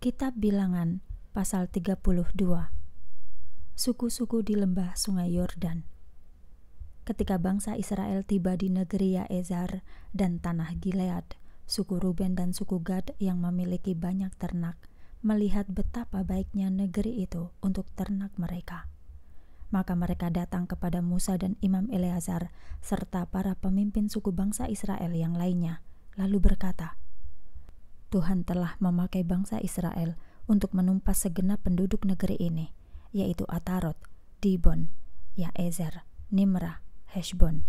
Kitab Bilangan pasal 32 Suku-suku di lembah sungai Yordan Ketika bangsa Israel tiba di negeri Yaezar dan tanah Gilead, suku Ruben dan suku Gad yang memiliki banyak ternak melihat betapa baiknya negeri itu untuk ternak mereka. Maka mereka datang kepada Musa dan Imam Eleazar serta para pemimpin suku bangsa Israel yang lainnya, lalu berkata, Tuhan telah memakai bangsa Israel untuk menumpas segenap penduduk negeri ini, yaitu Atarot, Dibon, Yaezer, Nimrah, Heshbon,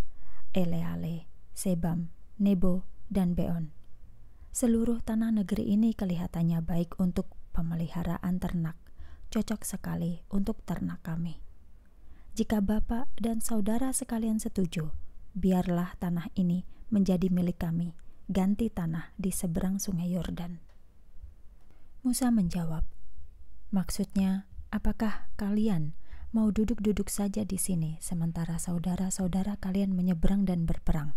Eleale, Sebam, Nebo, dan Beon. Seluruh tanah negeri ini kelihatannya baik untuk pemeliharaan ternak, cocok sekali untuk ternak kami. Jika bapak dan saudara sekalian setuju, biarlah tanah ini menjadi milik kami.' ganti tanah di seberang sungai Yordan. Musa menjawab, "Maksudnya, apakah kalian mau duduk-duduk saja di sini sementara saudara-saudara kalian menyeberang dan berperang?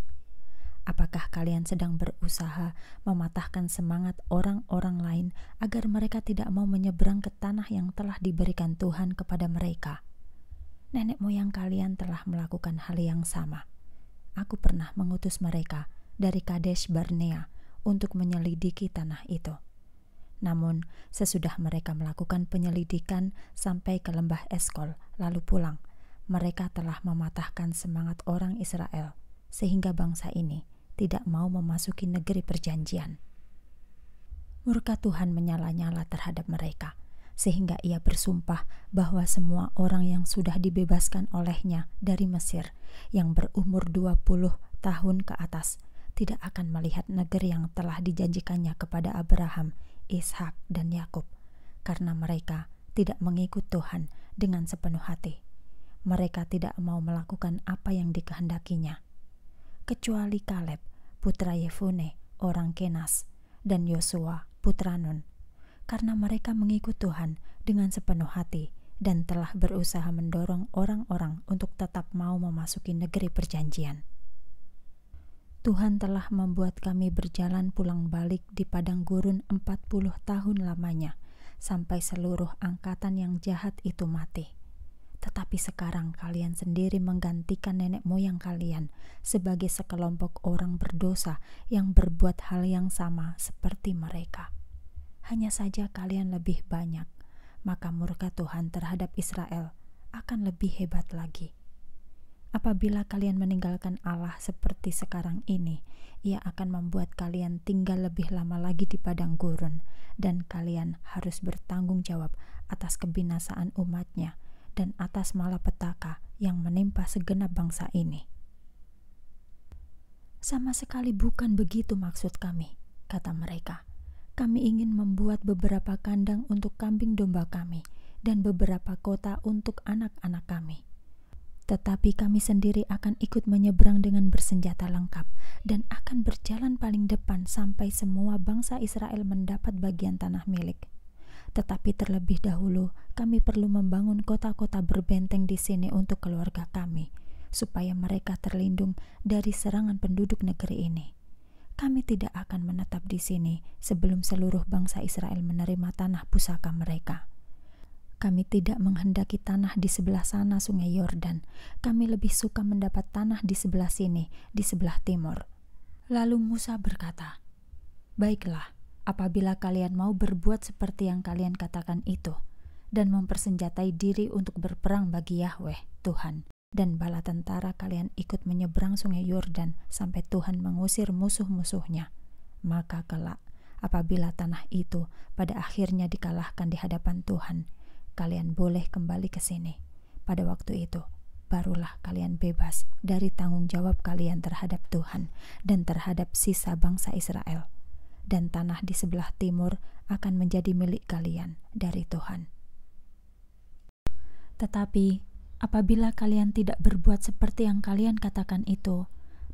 Apakah kalian sedang berusaha mematahkan semangat orang-orang lain agar mereka tidak mau menyeberang ke tanah yang telah diberikan Tuhan kepada mereka?" Nenek moyang kalian telah melakukan hal yang sama. Aku pernah mengutus mereka dari Kadesh Barnea untuk menyelidiki tanah itu. Namun, sesudah mereka melakukan penyelidikan sampai ke lembah Eskol, lalu pulang, mereka telah mematahkan semangat orang Israel, sehingga bangsa ini tidak mau memasuki negeri perjanjian. Murka Tuhan menyala-nyala terhadap mereka, sehingga ia bersumpah bahwa semua orang yang sudah dibebaskan olehnya dari Mesir, yang berumur 20 tahun ke atas, tidak akan melihat negeri yang telah dijanjikannya kepada Abraham, Ishak, dan Yakub, karena mereka tidak mengikut Tuhan dengan sepenuh hati. Mereka tidak mau melakukan apa yang dikehendakinya, kecuali Kaleb, putra Yefune, orang Kenas, dan Yosua, putra Nun, karena mereka mengikut Tuhan dengan sepenuh hati dan telah berusaha mendorong orang-orang untuk tetap mau memasuki negeri perjanjian. Tuhan telah membuat kami berjalan pulang balik di padang gurun 40 tahun lamanya, sampai seluruh angkatan yang jahat itu mati. Tetapi sekarang kalian sendiri menggantikan nenek moyang kalian sebagai sekelompok orang berdosa yang berbuat hal yang sama seperti mereka. Hanya saja kalian lebih banyak, maka murka Tuhan terhadap Israel akan lebih hebat lagi. Apabila kalian meninggalkan Allah seperti sekarang ini, Ia akan membuat kalian tinggal lebih lama lagi di padang gurun, dan kalian harus bertanggung jawab atas kebinasaan umatnya dan atas malapetaka yang menimpa segenap bangsa ini. Sama sekali bukan begitu maksud kami, kata mereka. Kami ingin membuat beberapa kandang untuk kambing domba kami dan beberapa kota untuk anak-anak kami tetapi kami sendiri akan ikut menyeberang dengan bersenjata lengkap dan akan berjalan paling depan sampai semua bangsa Israel mendapat bagian tanah milik. Tetapi terlebih dahulu, kami perlu membangun kota-kota berbenteng di sini untuk keluarga kami, supaya mereka terlindung dari serangan penduduk negeri ini kami tidak akan menetap di sini sebelum seluruh bangsa Israel menerima tanah pusaka mereka. Kami tidak menghendaki tanah di sebelah sana Sungai Yordan. Kami lebih suka mendapat tanah di sebelah sini, di sebelah timur. Lalu Musa berkata, "Baiklah, apabila kalian mau berbuat seperti yang kalian katakan itu dan mempersenjatai diri untuk berperang bagi Yahweh, Tuhan, dan bala tentara kalian ikut menyeberang Sungai Yordan sampai Tuhan mengusir musuh-musuhnya, maka kelak apabila tanah itu pada akhirnya dikalahkan di hadapan Tuhan, kalian boleh kembali ke sini. Pada waktu itu, barulah kalian bebas dari tanggung jawab kalian terhadap Tuhan dan terhadap sisa bangsa Israel. Dan tanah di sebelah timur akan menjadi milik kalian dari Tuhan. Tetapi, apabila kalian tidak berbuat seperti yang kalian katakan itu,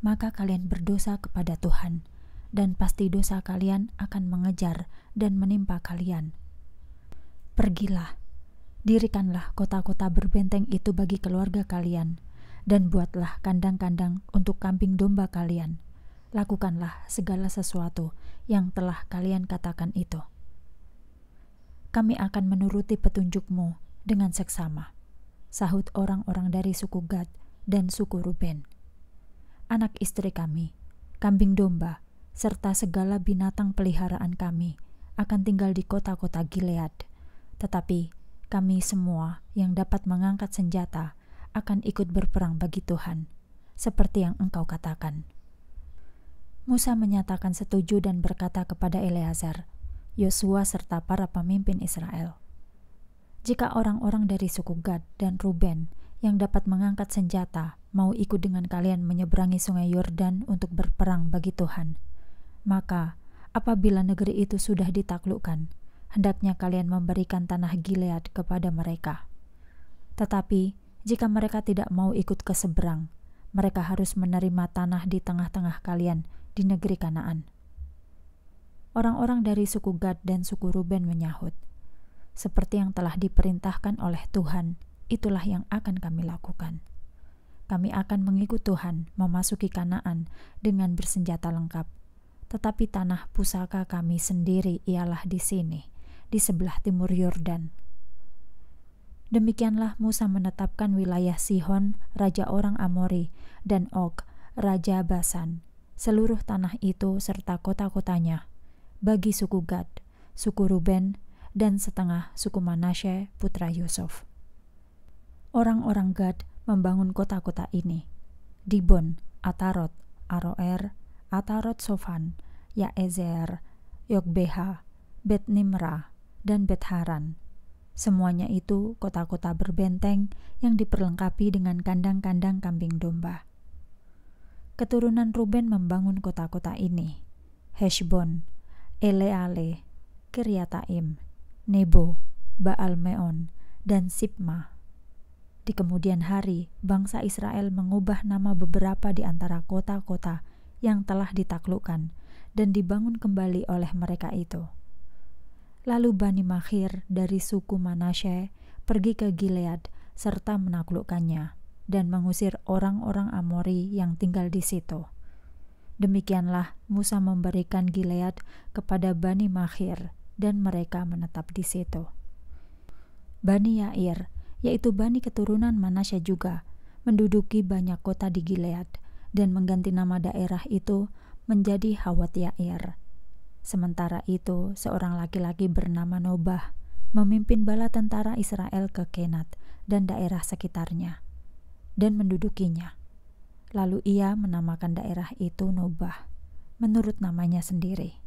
maka kalian berdosa kepada Tuhan, dan pasti dosa kalian akan mengejar dan menimpa kalian. Pergilah, Dirikanlah kota-kota berbenteng itu bagi keluarga kalian, dan buatlah kandang-kandang untuk kambing domba kalian. Lakukanlah segala sesuatu yang telah kalian katakan itu. Kami akan menuruti petunjukmu dengan seksama, sahut orang-orang dari suku Gad dan suku Ruben. Anak istri kami, kambing domba, serta segala binatang peliharaan kami akan tinggal di kota-kota Gilead, tetapi kami semua yang dapat mengangkat senjata akan ikut berperang bagi Tuhan, seperti yang engkau katakan. Musa menyatakan setuju dan berkata kepada Eleazar, Yosua serta para pemimpin Israel, "Jika orang-orang dari suku Gad dan Ruben yang dapat mengangkat senjata mau ikut dengan kalian menyeberangi Sungai Yordan untuk berperang bagi Tuhan, maka apabila negeri itu sudah ditaklukkan, hendaknya kalian memberikan tanah Gilead kepada mereka. Tetapi, jika mereka tidak mau ikut ke seberang, mereka harus menerima tanah di tengah-tengah kalian di negeri Kanaan. Orang-orang dari suku Gad dan suku Ruben menyahut, "Seperti yang telah diperintahkan oleh Tuhan, itulah yang akan kami lakukan. Kami akan mengikut Tuhan memasuki Kanaan dengan bersenjata lengkap, tetapi tanah pusaka kami sendiri ialah di sini, di sebelah timur Yordan. Demikianlah Musa menetapkan wilayah Sihon, raja orang Amori, dan Og, raja Basan, seluruh tanah itu serta kota-kotanya, bagi suku Gad, suku Ruben, dan setengah suku Manasye, putra Yusuf. Orang-orang Gad membangun kota-kota ini, Dibon, Atarot, Aroer, Atarot Sofan, Yaezer, Yogbeha, Betnimra dan Betharan. Semuanya itu kota-kota berbenteng yang diperlengkapi dengan kandang-kandang kambing domba. Keturunan Ruben membangun kota-kota ini. Heshbon, Eleale, Kiryataim, Nebo, Baalmeon, dan Sipma. Di kemudian hari, bangsa Israel mengubah nama beberapa di antara kota-kota yang telah ditaklukkan dan dibangun kembali oleh mereka itu. Lalu Bani Mahir dari suku Manasye pergi ke Gilead serta menaklukkannya dan mengusir orang-orang Amori yang tinggal di situ. Demikianlah Musa memberikan Gilead kepada Bani Mahir dan mereka menetap di situ. Bani Yair, yaitu Bani keturunan Manasya juga, menduduki banyak kota di Gilead dan mengganti nama daerah itu menjadi Hawat Yair Sementara itu, seorang laki-laki bernama Nobah memimpin bala tentara Israel ke Kenat dan daerah sekitarnya dan mendudukinya. Lalu ia menamakan daerah itu Nobah menurut namanya sendiri.